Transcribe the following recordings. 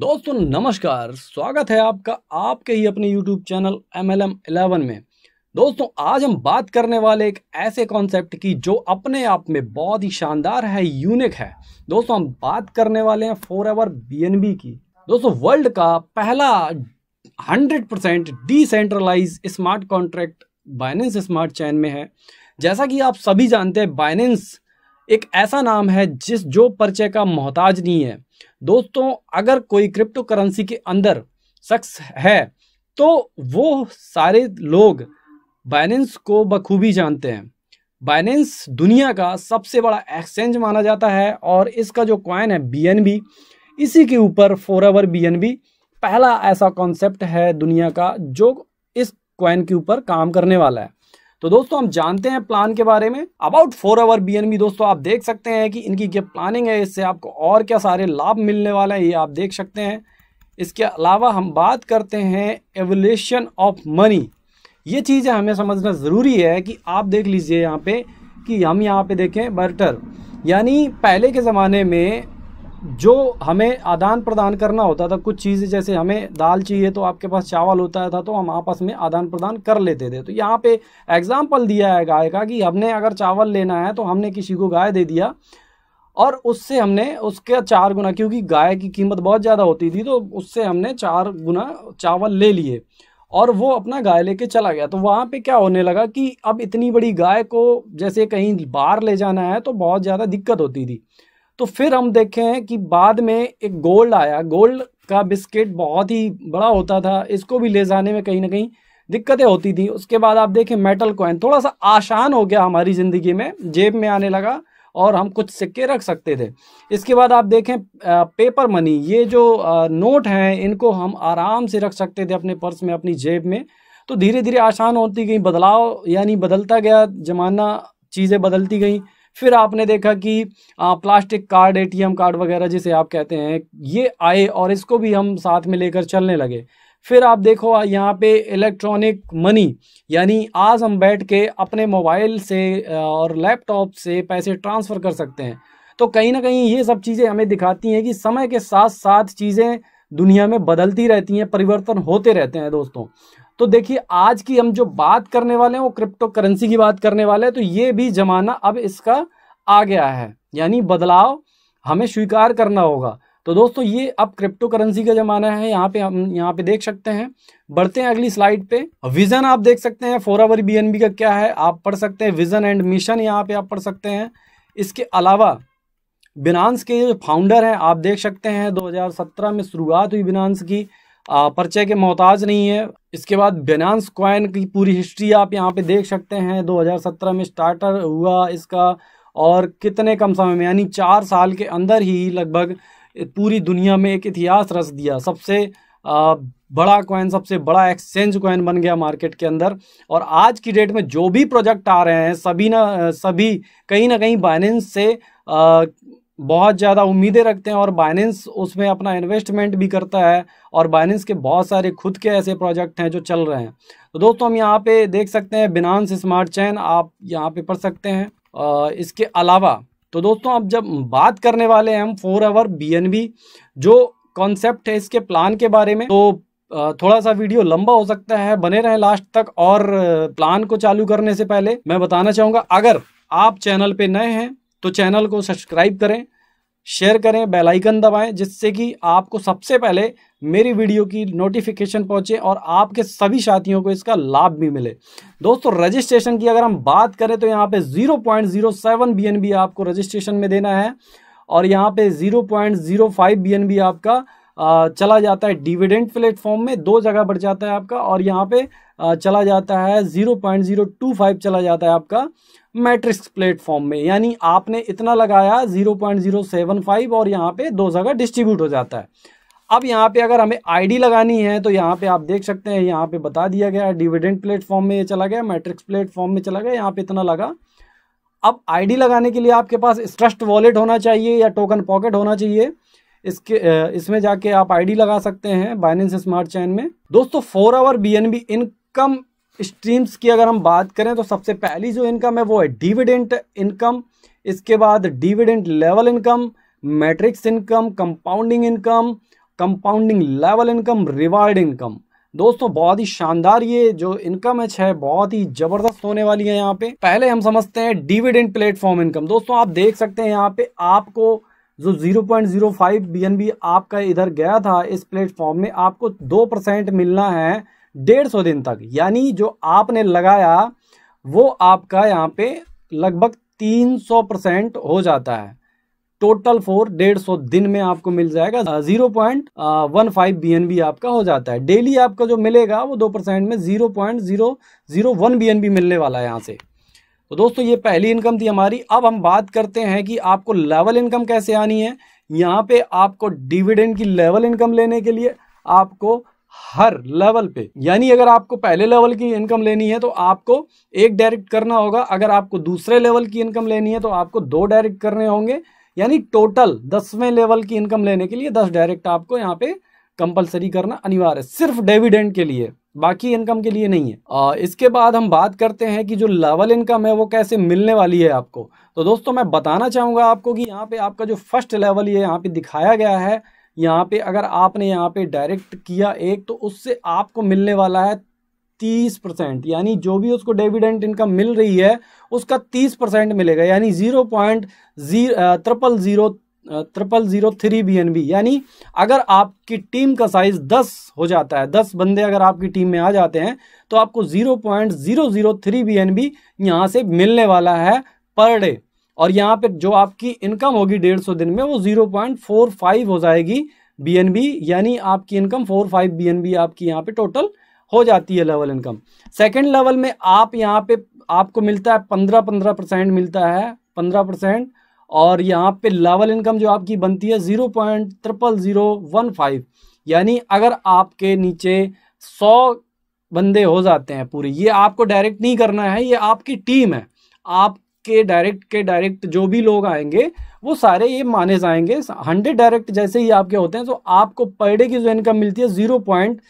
दोस्तों नमस्कार स्वागत है आपका आपके ही अपने YouTube channel M L M में दोस्तों आज हम बात करने वाले एक ऐसे कॉन्सेप्ट की जो अपने आप में बहुत ही शानदार है यूनिक है दोस्तों हम बात करने वाले हैं फोर एवर बी की दोस्तों वर्ल्ड का पहला 100% percent decentralize smart contract Binance smart chain में है जैसा कि आप सभी जानते हैं बाइनेंस एक ऐसा नाम है जिस जो परिचय का मोहताज नहीं है दोस्तों अगर कोई क्रिप्टो करेंसी के अंदर शख्स है तो वो सारे लोग बाइनेंस को बखूबी जानते हैं बाइनेंस दुनिया का सबसे बड़ा एक्सचेंज माना जाता है और इसका जो क्वाइन है बी इसी के ऊपर फोर एवर बी पहला ऐसा कॉन्सेप्ट है दुनिया का जो इस क्वाइन के ऊपर काम करने वाला है तो दोस्तों हम जानते हैं प्लान के बारे में अबाउट फोर आवर बी दोस्तों आप देख सकते हैं कि इनकी क्या प्लानिंग है इससे आपको और क्या सारे लाभ मिलने वाले हैं ये आप देख सकते हैं इसके अलावा हम बात करते हैं एवोल्यूशन ऑफ मनी ये चीज़ें हमें समझना ज़रूरी है कि आप देख लीजिए यहाँ पे कि हम यहाँ पे देखें बर्टर यानी पहले के ज़माने में जो हमें आदान प्रदान करना होता था कुछ चीज़ें जैसे हमें दाल चाहिए तो आपके पास चावल होता था तो हम आपस में आदान प्रदान कर लेते थे तो यहाँ पे एग्जाम्पल दिया है गाय का कि हमने अगर चावल लेना है तो हमने किसी को गाय दे दिया और उससे हमने उसके चार गुना क्योंकि गाय की कीमत बहुत ज़्यादा होती थी तो उससे हमने चार गुना चावल ले लिए और वो अपना गाय लेके चला गया तो वहाँ पे क्या होने लगा कि अब इतनी बड़ी गाय को जैसे कहीं बाहर ले जाना है तो बहुत ज़्यादा दिक्कत होती थी तो फिर हम देखें कि बाद में एक गोल्ड आया गोल्ड का बिस्किट बहुत ही बड़ा होता था इसको भी ले जाने में कहीं ना कहीं दिक्कतें होती थी उसके बाद आप देखें मेटल कॉइन थोड़ा सा आसान हो गया हमारी ज़िंदगी में जेब में आने लगा और हम कुछ सिक्के रख सकते थे इसके बाद आप देखें पेपर मनी ये जो नोट हैं इनको हम आराम से रख सकते थे अपने पर्स में अपनी जेब में तो धीरे धीरे आसान होती गई बदलाव यानी बदलता गया जमाना चीज़ें बदलती गई फिर आपने देखा कि आ, प्लास्टिक कार्ड एटीएम कार्ड वगैरह जिसे आप कहते हैं ये आए और इसको भी हम साथ में लेकर चलने लगे फिर आप देखो यहाँ पे इलेक्ट्रॉनिक मनी यानी आज हम बैठ के अपने मोबाइल से और लैपटॉप से पैसे ट्रांसफ़र कर सकते हैं तो कहीं ना कहीं ये सब चीज़ें हमें दिखाती हैं कि समय के साथ साथ चीज़ें दुनिया में बदलती रहती हैं परिवर्तन होते रहते हैं दोस्तों तो देखिए आज की हम जो बात करने वाले हैं वो क्रिप्टो करेंसी की बात करने वाले हैं तो ये भी जमाना अब इसका आ गया है यानी बदलाव हमें स्वीकार करना होगा तो दोस्तों ये अब क्रिप्टो करेंसी का जमाना है यहाँ पे हम यहाँ पे देख सकते हैं बढ़ते हैं अगली स्लाइड पे विजन आप देख सकते हैं फोर आवर बी का क्या है आप पढ़ सकते हैं विजन एंड मिशन यहाँ पे आप पढ़ सकते हैं इसके अलावा बिनांस के जो फाउंडर हैं आप देख सकते हैं 2017 में शुरुआत हुई बिनांस की पर्चे के मोहताज नहीं है इसके बाद बेनान्स कॉइन की पूरी हिस्ट्री आप यहाँ पे देख सकते हैं 2017 में स्टार्टर हुआ इसका और कितने कम समय में यानी चार साल के अंदर ही लगभग पूरी दुनिया में एक इतिहास रच दिया सबसे बड़ा कॉइन सबसे बड़ा एक्सचेंज कॉइन बन गया मार्केट के अंदर और आज की डेट में जो भी प्रोजेक्ट आ रहे हैं सभी ना सभी कहीं ना कहीं बाइनेंस से बहुत ज़्यादा उम्मीदें रखते हैं और बाइनेंस उसमें अपना इन्वेस्टमेंट भी करता है और बाइनेंस के बहुत सारे खुद के ऐसे प्रोजेक्ट हैं जो चल रहे हैं तो दोस्तों हम यहाँ पे देख सकते हैं बिनांस स्मार्ट चैन आप यहाँ पे पढ़ सकते हैं आ, इसके अलावा तो दोस्तों अब जब बात करने वाले हैं हम फोर आवर बी जो कॉन्सेप्ट है इसके प्लान के बारे में तो थोड़ा सा वीडियो लंबा हो सकता है बने रहें लास्ट तक और प्लान को चालू करने से पहले मैं बताना चाहूँगा अगर आप चैनल पे नए हैं तो चैनल को सब्सक्राइब करें शेयर करें बेल आइकन दबाएं जिससे कि आपको सबसे पहले मेरी वीडियो की नोटिफिकेशन पहुंचे और आपके सभी साथियों को इसका लाभ भी मिले दोस्तों रजिस्ट्रेशन की अगर हम बात करें तो यहाँ पे 0.07 पॉइंट आपको रजिस्ट्रेशन में देना है और यहाँ पे 0.05 पॉइंट आपका चला जाता है डिविडेंड प्लेटफॉर्म में दो जगह बढ़ जाता है आपका और यहाँ पे चला जाता है zero point zero two five चला जाता है आपका मैट्रिक्स प्लेटफॉर्म में यानी आपने इतना लगाया zero point zero seven five और यहाँ पे दो जगह डिस्ट्रीब्यूट हो जाता है अब यहाँ पे अगर हमें आईडी लगानी है तो यहाँ पे आप देख सकते हैं यहाँ पे बता दिया गया है डिविडेंट प्लेटफॉर्म में ये चला गया मैट्रिक्स प्लेटफॉर्म में चला गया यहाँ पे इतना लगा अब आईडी लगाने के लिए आपके पास स्ट्रस्ट वॉलेट होना चाहिए या टोकन पॉकेट होना चाहिए इसके इसमें जाके आप आईडी लगा सकते हैं बाइनेंस स्मार्ट चैन में दोस्तों four hour BNB income streams की अगर हम बात करें तो सबसे पहली जो इनकम है वो है डिविडेंट इनकम इसके बाद dividend level income matrix income compounding income compounding level income reward income दोस्तों बहुत ही शानदार ये जो इनकम है छह बहुत ही जबरदस्त होने वाली है यहाँ पे पहले हम समझते हैं डिविडेंट प्लेटफॉर्म इनकम दोस्तों आप देख सकते हैं यहाँ पे आपको जो 0.05 पॉइंट आपका इधर गया था इस प्लेटफॉर्म में आपको दो परसेंट मिलना है डेढ़ सौ दिन तक यानी जो आपने लगाया वो आपका यहाँ पे लगभग तीन सौ परसेंट हो जाता है टोटल फोर डेढ़ सौ दिन में आपको मिल जाएगा zero point one five B N B आपका हो जाता है डेली आपका जो मिलेगा वो दो परसेंट में zero point zero zero one B N B मिलने वाला है यहाँ से तो दोस्तों ये पहली इनकम थी हमारी अब हम बात करते हैं कि आपको लेवल इनकम कैसे आनी है यहाँ पे आपको डिविडेंड की लेवल इनकम लेने के लिए आपको हर लेवल पे यानी अगर आपको पहले लेवल की इनकम लेनी है तो आपको एक डायरेक्ट करना होगा अगर आपको दूसरे लेवल की इनकम लेनी है तो आपको दो डायरेक्ट करने होंगे यानी टोटल दसवें लेवल की इनकम लेने के लिए दस डायरेक्ट आपको यहाँ पे कंपलसरी करना अनिवार्य सिर्फ डेविडेंड के लिए बाकी इनकम के लिए नहीं है आ, इसके बाद हम बात करते हैं कि जो लेवल इनकम है वो कैसे मिलने वाली है आपको तो दोस्तों मैं बताना चाहूँगा आपको कि यहाँ पे आपका जो फर्स्ट लेवल ये यहाँ पे दिखाया गया है यहाँ पे अगर आपने यहाँ पे डायरेक्ट किया एक तो उससे आपको मिलने वाला है तीस परसेंट यानी जो भी उसको डिविडेंट इनकम मिल रही है उसका तीस परसेंट मिलेगा यानी zero point zero triple zero triple zero three B N B यानी अगर आपकी टीम का साइज़ दस हो जाता है दस बंदे अगर आपकी टीम में आ जाते हैं तो आपको zero point zero zero three B N B यहाँ से मिलने वाला है पर डे और यहाँ पे जो आपकी इनकम होगी डेढ़ सौ दिन में वो ज़ीरो पॉइंट फोर फाइव हो जाएगी बी एन बी यानी आपकी income four five B N B आपकी यहाँ पे टोटल हो जाती है लेवल इनकम सेकेंड लेवल में आप यहाँ पे आपको मिलता है पंद्रह पंद्रह परसेंट मिलता है पंद्रह परसेंट और यहाँ पे लेवल इनकम जो आपकी बनती है zero point triple zero one five यानी अगर आपके नीचे सौ बंदे हो जाते हैं पूरे ये आपको डायरेक्ट नहीं करना है ये आपकी टीम है आपके डायरेक्ट के डायरेक्ट जो भी लोग आएंगे वो सारे ये माने जाएंगे हंड्रेड डायरेक्ट जैसे ही आपके होते हैं तो आपको पर डे की जो इनकम मिलती है zero point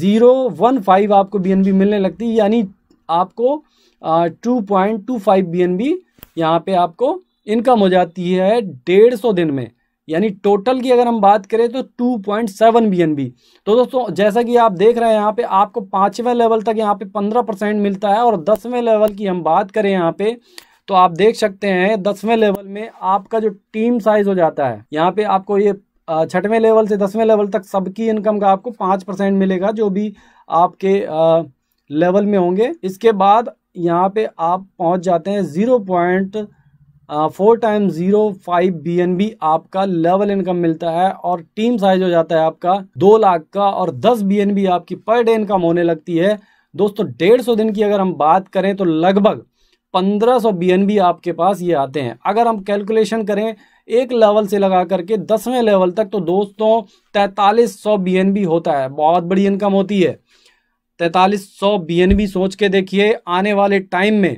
zero one five आपको बी मिलने लगती है यानी आपको two point two five B यहाँ पे आपको इनकम हो जाती है डेढ़ सौ दिन में यानी टोटल की अगर हम बात करें तो two point seven B N B तो दोस्तों जैसा कि आप देख रहे हैं यहाँ पे आपको पाँचवें लेवल तक यहाँ पे पंद्रह परसेंट मिलता है और दसवें लेवल की हम बात करें यहाँ पे तो आप देख सकते हैं दसवें लेवल में आपका जो टीम साइज हो जाता है यहाँ पे आपको ये छठवें लेवल से दसवें लेवल तक सबकी इनकम का आपको पाँच परसेंट मिलेगा जो भी आपके आ, लेवल में होंगे इसके बाद यहाँ पे आप पहुँच जाते हैं zero point four time zero five B N B आपका लेवल इनकम मिलता है और टीम साइज हो जाता है आपका दो लाख का और दस बी एन बी आपकी पर डे इनकम होने लगती है दोस्तों डेढ़ सौ दिन की अगर हम बात करें तो लगभग पंद्रह सौ बी एन बी आपके पास ये आते हैं अगर हम कैलकुलेशन करें एक लेवल से लगा करके दसवें लेवल तक तो दोस्तों तैतालीस सौ बी एन बी होता है बहुत बड़ी इनकम होती है तैतालीस सौ बी एन बी सोच के देखिए आने वाले टाइम में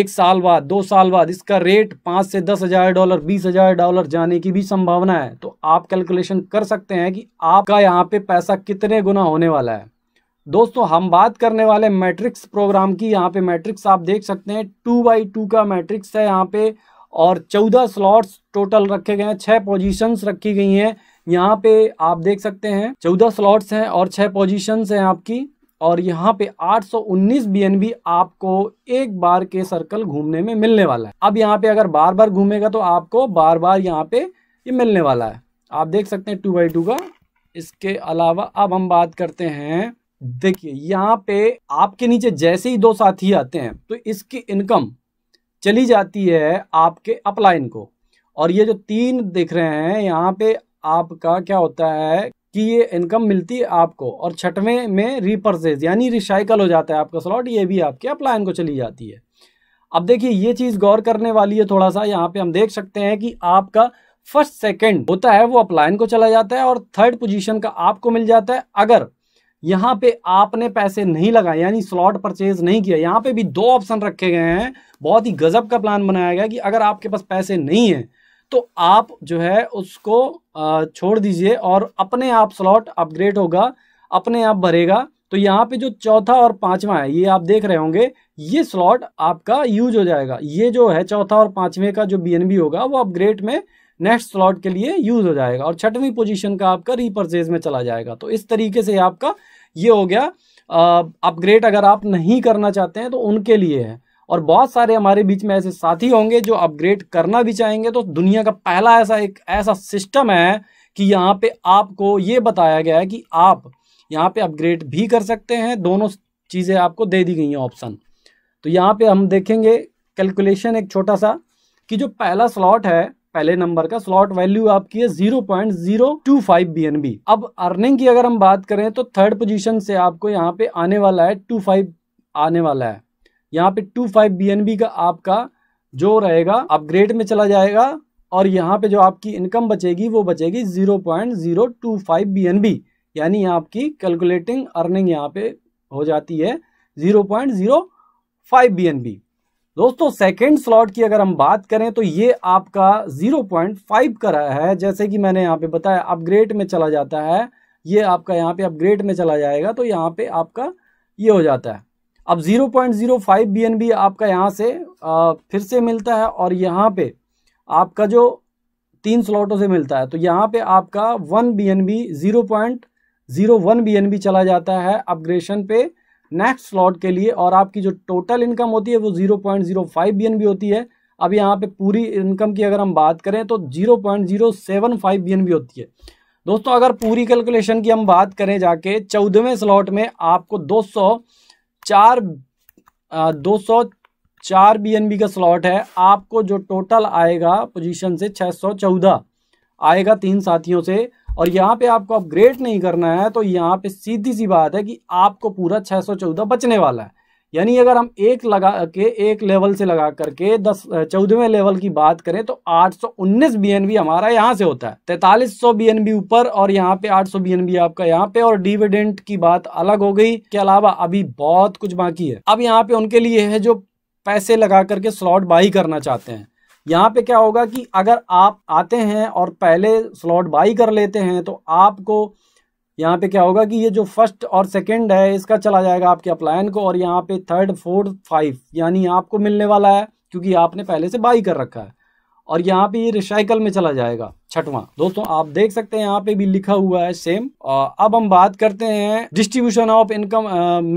एक साल बाद दो साल बाद इसका रेट पाँच से दस हज़ार डॉलर बीस हज़ार डॉलर जाने की भी संभावना है तो आप कैलकुलेशन कर सकते हैं कि आपका यहाँ पे पैसा कितने गुना होने वाला है दोस्तों हम बात करने वाले मैट्रिक्स प्रोग्राम की यहाँ पे मैट्रिक्स आप देख सकते हैं टू बाई टू का मैट्रिक्स है यहाँ पे और चौदह स्लॉट्स टोटल रखे गए हैं छः पोजिशंस रखी गई हैं यहाँ पे आप देख सकते हैं चौदह स्लॉट्स हैं और छः पोजिशंस हैं आपकी और यहाँ पे 819 BNB आपको एक बार के सर्कल घूमने में मिलने वाला है अब यहाँ पे अगर बार बार घूमेगा तो आपको बार बार यहाँ पे ये मिलने वाला है आप देख सकते हैं टू बाई टू का इसके अलावा अब हम बात करते हैं देखिए यहाँ पे आपके नीचे जैसे ही दो साथी आते हैं तो इसकी इनकम चली जाती है आपके अपलाइन को और ये जो तीन दिख रहे हैं यहाँ पे आपका क्या होता है कि ये इनकम मिलती है आपको और छठवें में रिपर्चेज यानी रिसाइकल हो जाता है आपका स्लॉट ये भी आपके अपलायन को चली जाती है अब देखिए ये चीज़ गौर करने वाली है थोड़ा सा यहाँ पे हम देख सकते हैं कि आपका फर्स्ट सेकंड होता है वो अपलायन को चला जाता है और थर्ड पोजीशन का आपको मिल जाता है अगर यहाँ पे आपने पैसे नहीं लगाए यानी स्लॉट परचेज नहीं किया यहाँ पे भी दो ऑप्शन रखे गए हैं बहुत ही गजब का प्लान बनाया गया कि अगर आपके पास पैसे नहीं है तो आप जो है उसको छोड़ दीजिए और अपने आप स्लॉट अपग्रेड होगा अपने आप भरेगा तो यहाँ पे जो चौथा और पांचवा है ये आप देख रहे होंगे ये स्लॉट आपका यूज हो जाएगा ये जो है चौथा और पांचवें का जो बी होगा वो अपग्रेड में नेक्स्ट स्लॉट के लिए यूज हो जाएगा और छठवीं पोजीशन का आपका रीपरचेज में चला जाएगा तो इस तरीके से आपका ये हो गया अपग्रेड अगर आप नहीं करना चाहते हैं तो उनके लिए है और बहुत सारे हमारे बीच में ऐसे साथी होंगे जो अपग्रेड करना भी चाहेंगे तो दुनिया का पहला ऐसा एक ऐसा सिस्टम है कि यहाँ पे आपको ये बताया गया है कि आप यहाँ पे अपग्रेड भी कर सकते हैं दोनों चीज़ें आपको दे दी गई हैं ऑप्शन तो यहाँ पे हम देखेंगे कैलकुलेशन एक छोटा सा कि जो पहला स्लॉट है पहले नंबर का स्लॉट वैल्यू आपकी है 0.025 बी अब अर्निंग की अगर हम बात करें तो थर्ड पोजीशन से आपको यहाँ पे आने वाला है 25 आने वाला है यहाँ पे टू फाइव बी का आपका जो रहेगा अपग्रेड में चला जाएगा और यहाँ पे जो आपकी इनकम बचेगी वो बचेगी zero point zero two five B N B यानी आपकी कैलकुलेटिंग अर्निंग यहाँ पे हो जाती है zero point zero five B N B दोस्तों सेकेंड स्लॉट की अगर हम बात करें तो ये आपका जीरो पॉइंट फाइव का रहा है जैसे कि मैंने यहाँ पे बताया अपग्रेड में चला जाता है ये आपका यहाँ पे अपग्रेड में चला जाएगा तो यहाँ पे आपका ये हो जाता है अब 0.05 पॉइंट आपका यहाँ से आ, फिर से मिलता है और यहाँ पे आपका जो तीन स्लॉटों से मिलता है तो यहाँ पे आपका one B N B zero point zero one B N चला जाता है अपग्रेशन पे नेक्स्ट स्लॉट के लिए और आपकी जो टोटल इनकम होती है वो zero point zero five B N होती है अब यहाँ पे पूरी इनकम की अगर हम बात करें तो zero point zero seven five B N होती है दोस्तों अगर पूरी कैलकुलेशन की हम बात करें जाके चौदहवें स्लॉट में आपको दो सौ चार दो सौ चार बी का स्लॉट है आपको जो टोटल आएगा पोजीशन से छः सौ चौदह आएगा तीन साथियों से और यहाँ पे आपको अपग्रेड नहीं करना है तो यहाँ पे सीधी सी बात है कि आपको पूरा सौ चौदह बचने वाला है यानी अगर हम एक लगा के एक लेवल से लगा करके दस चौदहवें लेवल की बात करें तो 819 बीएनबी हमारा यहाँ से होता है तैतालीस सौ बीएनबी ऊपर और यहाँ पे 800 बीएनबी आपका यहाँ पे और डिविडेंट की बात अलग हो गई के अलावा अभी बहुत कुछ बाकी है अब यहाँ पे उनके लिए है जो पैसे लगा करके स्लॉट बाई करना चाहते हैं यहाँ पे क्या होगा कि अगर आप आते हैं और पहले स्लॉट बाई कर लेते हैं तो आपको यहाँ पे क्या होगा कि ये जो फर्स्ट और सेकंड है इसका चला जाएगा आपके अप्लायन को और यहाँ पे थर्ड फोर्थ फाइव यानी आपको मिलने वाला है क्योंकि आपने पहले से बाई कर रखा है और यहाँ पे ये रिसाइकल में चला जाएगा छठवां दोस्तों आप देख सकते हैं यहाँ पे भी लिखा हुआ है सेम और अब हम बात करते हैं distribution of income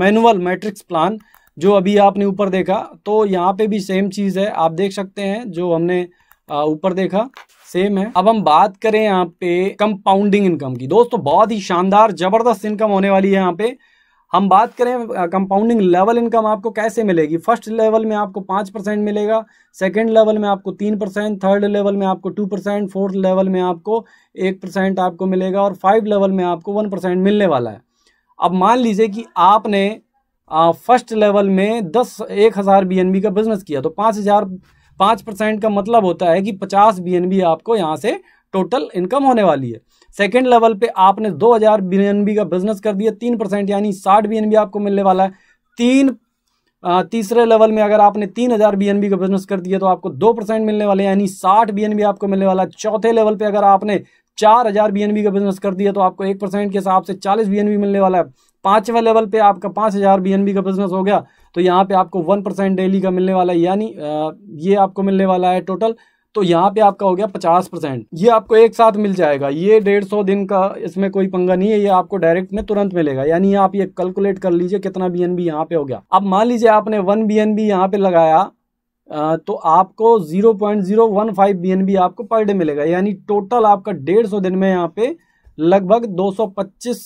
manual matrix plan जो अभी आपने ऊपर देखा तो यहाँ पे भी सेम चीज़ है आप देख सकते हैं जो हमने ऊपर देखा सेम है अब हम बात करें यहाँ पे कंपाउंडिंग इनकम की दोस्तों बहुत ही शानदार जबरदस्त इनकम होने वाली है यहाँ पे हम बात करें कंपाउंडिंग लेवल इनकम आपको कैसे मिलेगी फर्स्ट लेवल में आपको पाँच परसेंट मिलेगा सेकेंड लेवल में आपको तीन परसेंट थर्ड लेवल में आपको टू परसेंट फोर्थ लेवल में आपको एक परसेंट आपको मिलेगा और फाइव लेवल में आपको वन परसेंट मिलने वाला है अब मान लीजिए कि आपने फर्स्ट लेवल में दस एक हज़ार बी का बिज़नेस किया तो पाँच हज़ार पाँच परसेंट का मतलब होता है कि पचास बी आपको यहाँ से टोटल इनकम होने वाली है सेकेंड लेवल पे आपने दो हज़ार बी का बिजनेस कर दिया तीन परसेंट यानी साठ बी आपको मिलने वाला है तीन तीसरे लेवल में अगर आपने तीन हज़ार बी का बिजनेस कर दिया तो आपको दो परसेंट मिलने वाले यानी साठ बी आपको मिलने वाला है चौथे लेवल पे अगर आपने चार हज़ार बी का बिजनेस कर दिया तो आपको एक परसेंट के हिसाब से चालीस बी मिलने वाला है पाँचवें लेवल पे आपका पाँच हज़ार बी का बिजनेस हो गया तो यहाँ पे आपको वन परसेंट डेली का मिलने वाला है यानी ये आपको मिलने वाला है टोटल तो यहाँ पे आपका हो गया पचास परसेंट ये आपको एक साथ मिल जाएगा ये डेढ़ सौ दिन का इसमें कोई पंगा नहीं है ये आपको डायरेक्ट में तुरंत मिलेगा यानी आप ये कैलकुलेट कर लीजिए कितना बी एन बी यहाँ पे हो गया अब मान लीजिए आपने वन बी एन बी यहाँ पे लगाया तो आपको zero point zero one five B N B आपको पर डे मिलेगा यानी टोटल आपका डेढ़ सौ दिन में यहाँ पे लगभग दो सौ पच्चीस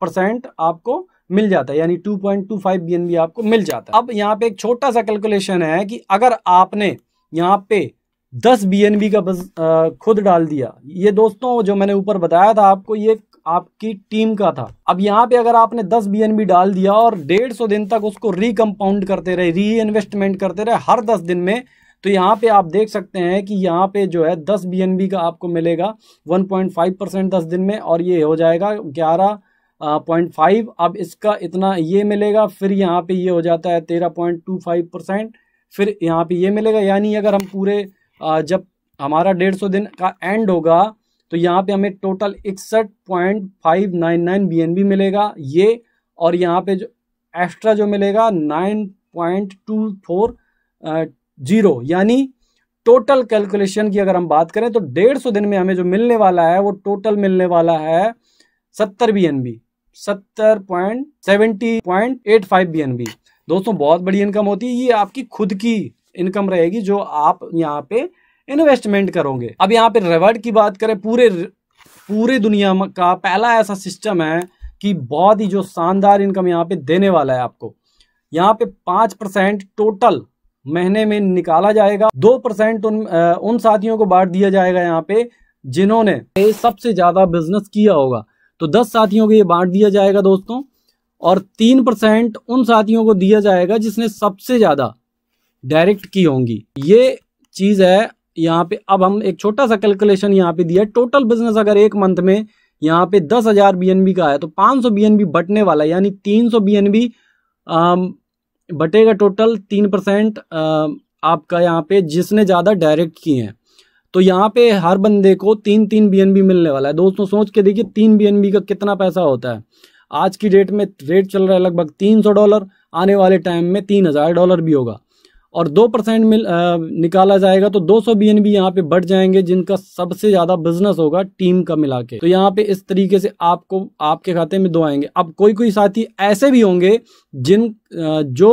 परसेंट आपको मिल जाता है यानी 2.25 बीएनबी आपको मिल जाता है अब यहाँ पे एक छोटा सा कैलकुलेशन है कि अगर आपने यहाँ पे 10 बीएनबी का बस आ, खुद डाल दिया ये दोस्तों जो मैंने ऊपर बताया था आपको ये आपकी टीम का था अब यहाँ पे अगर आपने 10 बीएनबी डाल दिया और डेढ़ सौ दिन तक उसको रिकम्पाउंड करते रहे री इन्वेस्टमेंट करते रहे हर दस दिन में तो यहाँ पे आप देख सकते हैं कि यहाँ पे जो है 10 बीएनबी का आपको मिलेगा 1.5 परसेंट दस दिन में और ये हो जाएगा ग्यारह पॉइंट फाइव अब इसका इतना ये मिलेगा फिर यहाँ पे ये हो जाता है तेरह पॉइंट टू फाइव परसेंट फिर यहाँ पे ये मिलेगा यानी अगर हम पूरे आ, जब हमारा डेढ़ सौ दिन का एंड होगा तो यहाँ पे हमें टोटल इकसठ point five nine nine B N B मिलेगा ये और यहाँ पे जो एक्स्ट्रा जो मिलेगा nine point two four zero यानी टोटल कैलकुलेशन की अगर हम बात करें तो डेढ़ सौ दिन में हमें जो मिलने वाला है वो टोटल मिलने वाला है सत्तर बी एन बी सत्तर point seventy point eight five B N B दोस्तों बहुत बड़ी इनकम होती है ये आपकी खुद की इनकम रहेगी जो आप यहाँ पे इन्वेस्टमेंट करोगे अब यहाँ पे रिवर्ड की बात करें पूरे पूरे दुनिया का पहला ऐसा सिस्टम है कि बहुत ही जो शानदार इनकम यहाँ पे देने वाला है आपको यहाँ पे पांच परसेंट टोटल महीने में निकाला जाएगा दो परसेंट उन उन साथियों को बांट दिया जाएगा यहाँ पे जिन्होंने सबसे ज्यादा बिजनेस किया होगा तो दस साथियों को ये बांट दिया जाएगा दोस्तों और तीन परसेंट उन साथियों को दिया जाएगा जिसने सबसे ज्यादा डायरेक्ट की होंगी ये चीज है यहाँ पे अब हम एक छोटा सा कैलकुलेशन यहाँ पे दिया टोटल बिजनेस अगर एक मंथ में यहाँ पे दस हजार बी का है तो पांच सौ बी बटने वाला यानी तीन सौ बीएनबी बटेगा टोटल तीन परसेंट आपका यहाँ पे जिसने ज़्यादा डायरेक्ट किए हैं तो यहाँ पे हर बंदे को तीन तीन बीएनबी मिलने वाला है दोस्तों सोच के देखिए तीन बीएनबी का कितना पैसा होता है आज की डेट में रेट चल रहा है लगभग तीन सौ डॉलर आने वाले टाइम में तीन हज़ार डॉलर भी होगा और दो परसेंट मिल आ, निकाला जाएगा तो दो सौ बी एन बी यहाँ पे बढ़ जाएंगे जिनका सबसे ज़्यादा बिजनेस होगा टीम का मिला के तो यहाँ पे इस तरीके से आपको आपके खाते में दो आएंगे अब कोई कोई साथी ऐसे भी होंगे जिन जो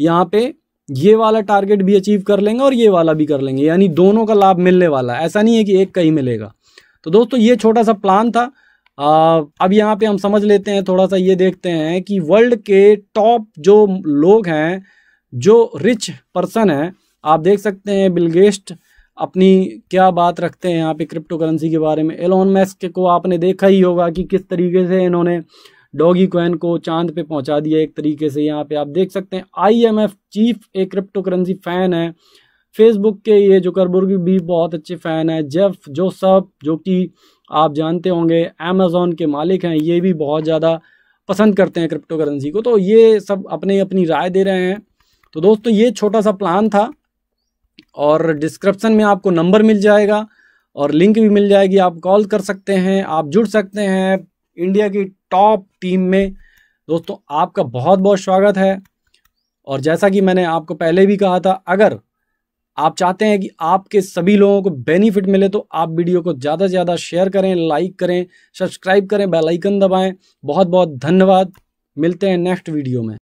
यहाँ पे ये वाला टारगेट भी अचीव कर लेंगे और ये वाला भी कर लेंगे यानी दोनों का लाभ मिलने वाला है ऐसा नहीं है कि एक का ही मिलेगा तो दोस्तों ये छोटा सा प्लान था आ, अब यहाँ पे हम समझ लेते हैं थोड़ा सा ये देखते हैं कि वर्ल्ड के टॉप जो लोग हैं जो रिच पर्सन हैं आप देख सकते हैं बिलगेस्ट अपनी क्या बात रखते हैं यहाँ पे क्रिप्टो करेंसी के बारे में एलोन मैस्क को आपने देखा ही होगा कि किस तरीके से इन्होंने डॉगी क्वैन को चांद पे पहुंचा दिया एक तरीके से यहाँ पे आप देख सकते हैं आईएमएफ चीफ एक क्रिप्टो करेंसी फ़ैन है फेसबुक के ये जुकरबुर्ग भी बहुत अच्छे फ़ैन है जेफ जोसफ जो कि आप जानते होंगे अमेजोन के मालिक हैं ये भी बहुत ज़्यादा पसंद करते हैं क्रिप्टो करेंसी को तो ये सब अपने अपनी राय दे रहे हैं तो दोस्तों ये छोटा सा प्लान था और डिस्क्रिप्शन में आपको नंबर मिल जाएगा और लिंक भी मिल जाएगी आप कॉल कर सकते हैं आप जुड़ सकते हैं इंडिया की टॉप टीम में दोस्तों आपका बहुत बहुत स्वागत है और जैसा कि मैंने आपको पहले भी कहा था अगर आप चाहते हैं कि आपके सभी लोगों को बेनिफिट मिले तो आप वीडियो को ज़्यादा से ज़्यादा शेयर करें लाइक करें सब्सक्राइब करें बेल आइकन दबाएं बहुत बहुत धन्यवाद मिलते हैं नेक्स्ट वीडियो में